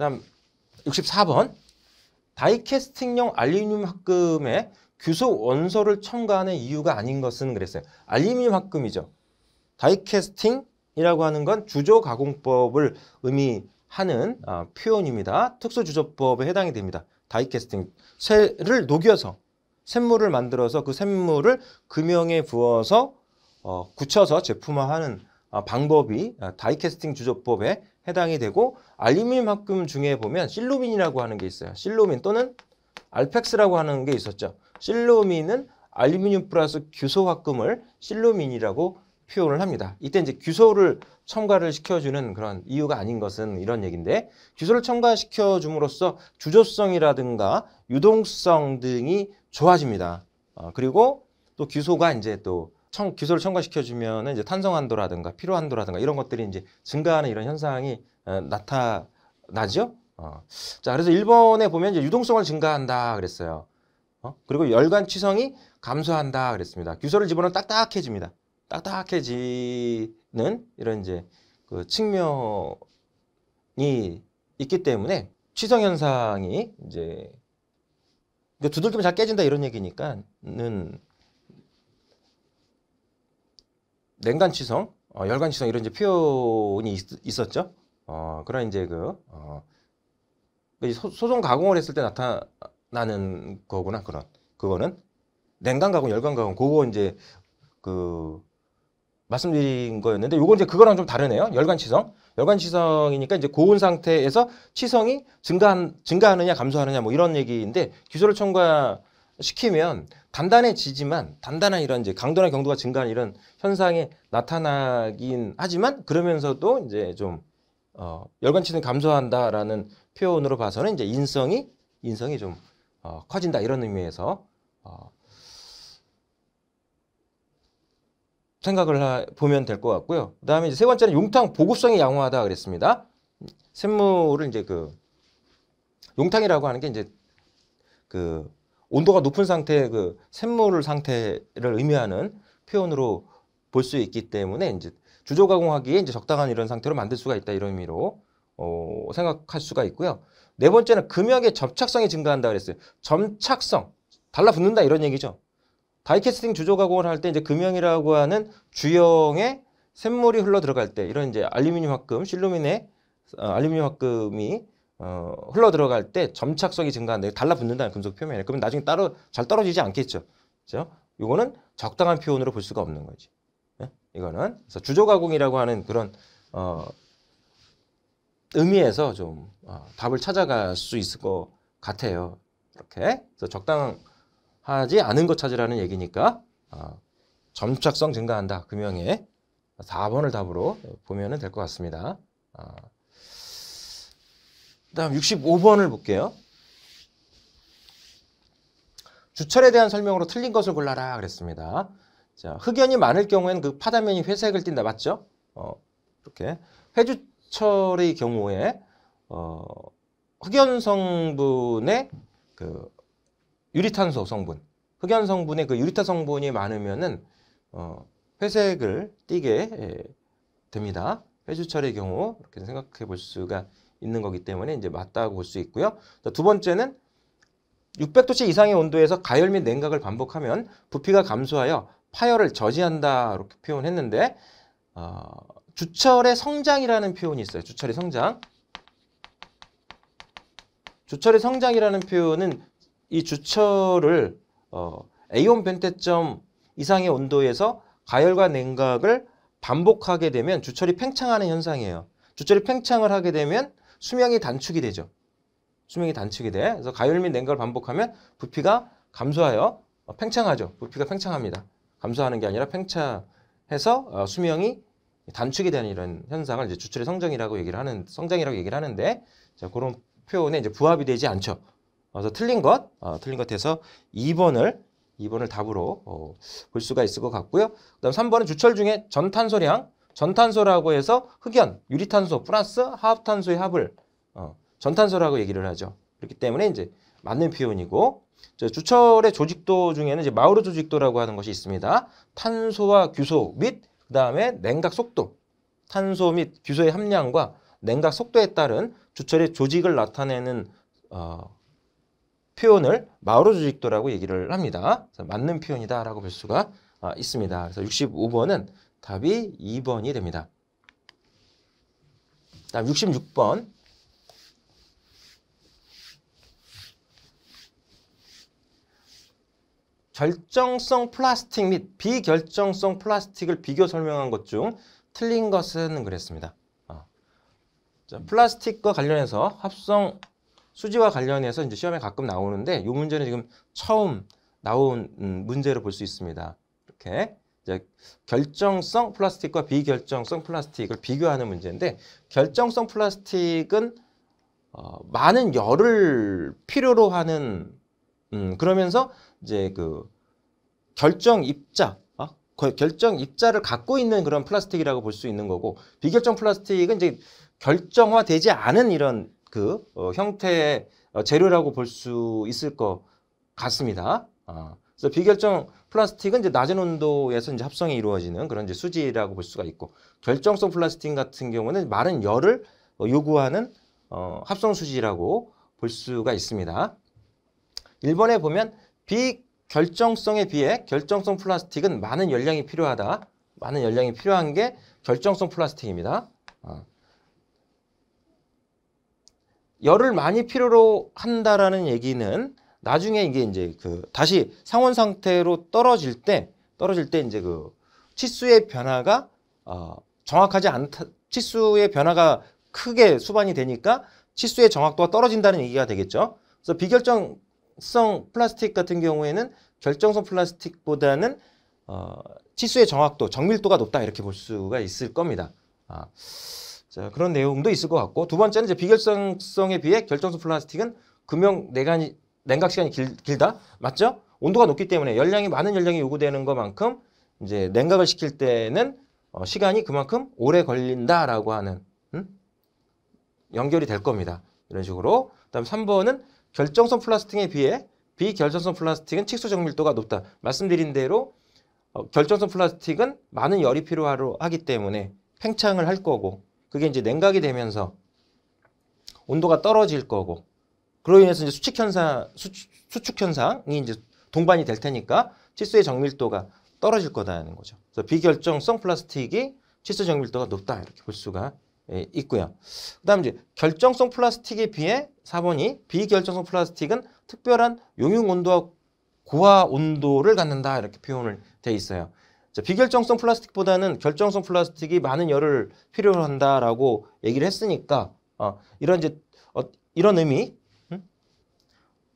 그다음 64번 다이캐스팅용 알루미늄 합금에 규소 원서를 첨가하는 이유가 아닌 것은 그랬어요. 알루미늄 합금이죠. 다이캐스팅이라고 하는 건 주조 가공법을 의미하는 어, 표현입니다. 특수 주조법에 해당이 됩니다. 다이캐스팅 쇠를 녹여서 샘물을 만들어서 그 샘물을 금형에 부어서 어, 굳혀서 제품화하는 어, 방법이 어, 다이캐스팅 주조법에 해당이 되고 알루미늄합금 중에 보면 실루민이라고 하는 게 있어요. 실루민 또는 알펙스라고 하는 게 있었죠. 실루민은 알루미늄 플러스 규소합금을 실루민이라고 표현을 합니다. 이때 이제 규소를 첨가를 시켜주는 그런 이유가 아닌 것은 이런 얘기인데 규소를 첨가시켜줌으로써 주조성이라든가 유동성 등이 좋아집니다. 어, 그리고 또 규소가 이제 또 청, 규소를 첨가시켜주면 이제 탄성한도라든가 피로한도라든가 이런 것들이 이제 증가하는 이런 현상이 어, 나타나죠. 어. 자, 그래서 1번에 보면 이제 유동성을 증가한다 그랬어요. 어? 그리고 열관 취성이 감소한다 그랬습니다. 규소를 집어넣으면 딱딱해집니다. 딱딱해지는 이런 이제 그 측면이 있기 때문에 취성 현상이 이제 두들기면 잘 깨진다 이런 얘기니까는 냉간치성, 어, 열간치성 이런 이제 표현이 있, 었죠 어, 그런 이제 그 어, 그 소, 소송 가공을 했을 때 나타나는 거구나 그런 그거는 냉간 가공, 열간 가공 그거 이제 그 말씀드린 거였는데 요거 이제 그거랑 좀 다르네요. 열간 치성. 열간 치성이니까 이제 고온 상태에서 치성이 증가한, 증가하느냐 감소하느냐 뭐 이런 얘기인데 기소를 청구한 시키면 단단해지지만 단단한 이런 이제 강도나 경도가 증가하는 이런 현상이 나타나긴 하지만 그러면서도 이제 좀 어, 열관치는 감소한다라는 표현으로 봐서는 이제 인성이 인성이 좀 어, 커진다 이런 의미에서 어, 생각을 하, 보면 될 것 같고요. 그다음에 이제 세 번째는 용탕 보급성이 양호하다 그랬습니다. 샘물을 이제 그 용탕이라고 하는 게 이제 그 온도가 높은 상태의 그 샘물 상태를 의미하는 표현으로 볼 수 있기 때문에 이제 주조 가공하기에 이제 적당한 이런 상태로 만들 수가 있다 이런 의미로 어, 생각할 수가 있고요. 네 번째는 금형의 접착성이 증가한다 그랬어요. 점착성 달라붙는다 이런 얘기죠. 다이캐스팅 주조 가공을 할 때 이제 금형이라고 하는 주형의 샘물이 흘러 들어갈 때 이런 이제 알루미늄 합금, 실루민의 어, 알루미늄 합금이 어, 흘러 들어갈 때 점착성이 증가한데 달라붙는다는 금속 표면에. 그러면 나중에 따로 잘 떨어지지 않겠죠. 그죠? 이거는 적당한 표현으로 볼 수가 없는 거지. 네? 이거는 그래서 주조 가공이라고 하는 그런 어, 의미에서 좀 어, 답을 찾아갈 수 있을 것 같아요. 이렇게 그래서 적당하지 않은 것 찾으라는 얘기니까 어, 점착성 증가한다 금형에 그 4번을 답으로 보면 될 것 같습니다. 어. 다음 65번을 볼게요. 주철에 대한 설명으로 틀린 것을 골라라 그랬습니다. 자, 흑연이 많을 경우에는 그 파다면이 회색을 띈다 맞죠? 어, 이렇게 회주철의 경우에 어, 흑연 성분의 그 유리탄소 성분, 흑연 성분의 그 유리타 성분이 많으면은 어, 회색을 띠게 예, 됩니다. 회주철의 경우 이렇게 생각해 볼 수가 있는 거기 때문에 이제 맞다고 볼 수 있고요. 두 번째는 600도씨 이상의 온도에서 가열 및 냉각을 반복하면 부피가 감소하여 파열을 저지한다 이렇게 표현했는데 어, 주철의 성장이라는 표현이 있어요. 주철의 성장. 주철의 성장이라는 표현은 이 주철을 어, 에온 변태점 이상의 온도에서 가열과 냉각을 반복하게 되면 주철이 팽창하는 현상이에요. 주철이 팽창을 하게 되면 수명이 단축이 되죠. 수명이 단축이 돼. 그래서 가열 및 냉각을 반복하면 부피가 감소하여 어, 팽창하죠. 부피가 팽창합니다. 감소하는 게 아니라 팽창해서 어, 수명이 단축이 되는 이런 현상을 이제 주출의 성장이라고 얘기를 하는 성장이라고 얘기를 하는데 자, 그런 표현에 이제 부합이 되지 않죠. 그래서 틀린 것, 어, 틀린 것에서 2번을 2번을 답으로 어, 볼 수가 있을 것 같고요. 그다음 3번은 주철 중에 전탄소량 전탄소라고 해서 흑연, 유리탄소 플러스 하합탄소의 합을 어, 전탄소라고 얘기를 하죠. 그렇기 때문에 이제 맞는 표현이고 주철의 조직도 중에는 이제 마우르 조직도라고 하는 것이 있습니다. 탄소와 규소 및 그다음에 냉각 속도, 탄소 및 규소의 함량과 냉각 속도에 따른 주철의 조직을 나타내는 어, 표현을 마우르 조직도라고 얘기를 합니다. 맞는 표현이다라고 볼 수가 아, 있습니다. 그래서 65번은 답이 2번이 됩니다. 다음 66번. 결정성 플라스틱 및 비결정성 플라스틱을 비교 설명한 것 중 틀린 것은 그랬습니다. 어. 자, 플라스틱과 관련해서 합성 수지와 관련해서 이제 시험에 가끔 나오는데 이 문제는 지금 처음 나온 음, 문제로 볼 수 있습니다. 이렇게 이제 결정성 플라스틱과 비결정성 플라스틱을 비교하는 문제인데 결정성 플라스틱은 어, 많은 열을 필요로 하는 음, 그러면서 이제 그 결정 입자 어? 결정 입자를 갖고 있는 그런 플라스틱이라고 볼 수 있는 거고 비결정 플라스틱은 이제 결정화되지 않은 이런 그 어, 형태의 어, 재료라고 볼 수 있을 것 같습니다. 어. 그래서 비결정 플라스틱은 이제 낮은 온도에서 이제 합성이 이루어지는 그런 이제 수지라고 볼 수가 있고 결정성 플라스틱 같은 경우는 마른 열을 어, 요구하는 어, 합성 수지라고 볼 수가 있습니다. 1번에 보면 비결정성에 비해 결정성 플라스틱은 많은 열량이 필요하다. 많은 열량이 필요한 게 결정성 플라스틱입니다. 어. 열을 많이 필요로 한다라는 얘기는 나중에 이게 이제 그 다시 상온 상태로 떨어질 때 떨어질 때 이제 그 치수의 변화가 어, 정확하지 않다 치수의 변화가 크게 수반이 되니까 치수의 정확도가 떨어진다는 얘기가 되겠죠. 그래서 비결정성 플라스틱 같은 경우에는 결정성 플라스틱보다는 어, 치수의 정확도, 정밀도가 높다 이렇게 볼 수가 있을 겁니다. 아, 자, 그런 내용도 있을 것 같고 두 번째는 이제 비결성성에 비해 결정성 플라스틱은 금형 내관이 냉각 시간이 길, 길다? 맞죠? 온도가 높기 때문에 열량이 많은 열량이 요구되는 것만큼 이제 냉각을 시킬 때는 어, 시간이 그만큼 오래 걸린다라고 하는 음? 연결이 될 겁니다. 이런 식으로 그다음 3번은 결정성 플라스틱에 비해 비결정성 플라스틱은 칙수 정밀도가 높다. 말씀드린 대로 어, 결정성 플라스틱은 많은 열이 필요하기 때문에 팽창을 할 거고 그게 이제 냉각이 되면서 온도가 떨어질 거고 그로 인해서 이제 수축 현상 수축 현상이 이제 동반이 될 테니까 치수의 정밀도가 떨어질 거다는 거죠. 그래서 비결정성 플라스틱이 치수 정밀도가 높다 이렇게 볼 수가 예, 있고요. 그다음 이제 결정성 플라스틱에 비해 4번이 비결정성 플라스틱은 특별한 용융 온도와 고화 온도를 갖는다 이렇게 표현을 돼 있어요. 자, 비결정성 플라스틱보다는 결정성 플라스틱이 많은 열을 필요로 한다라고 얘기를 했으니까 어, 이런 이제 어, 이런 의미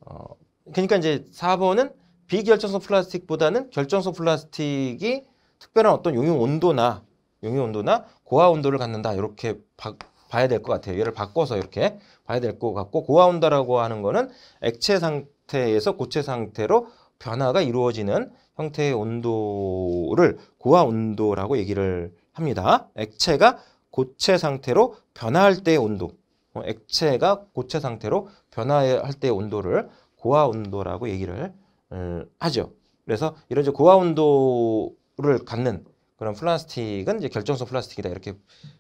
어, 그러니까 이제 4번은 비결정성 플라스틱보다는 결정성 플라스틱이 특별한 어떤 용융 온도나 용융 온도나 고화 온도를 갖는다 이렇게 바, 봐야 될 것 같아요. 얘를 바꿔서 이렇게 봐야 될 것 같고 고화 온도라고 하는 거는 액체 상태에서 고체 상태로 변화가 이루어지는 형태의 온도를 고화 온도라고 얘기를 합니다. 액체가 고체 상태로 변화할 때의 온도 어, 액체가 고체 상태로 변화할 때의 온도를 고화 온도라고 얘기를 어, 하죠. 그래서 이런 이제 고화 온도를 갖는 그런 플라스틱은 이제 결정성 플라스틱이다 이렇게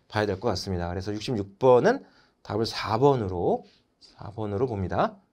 봐야 될 것 같습니다. 그래서 66번은 답을 4번으로 4번으로 봅니다.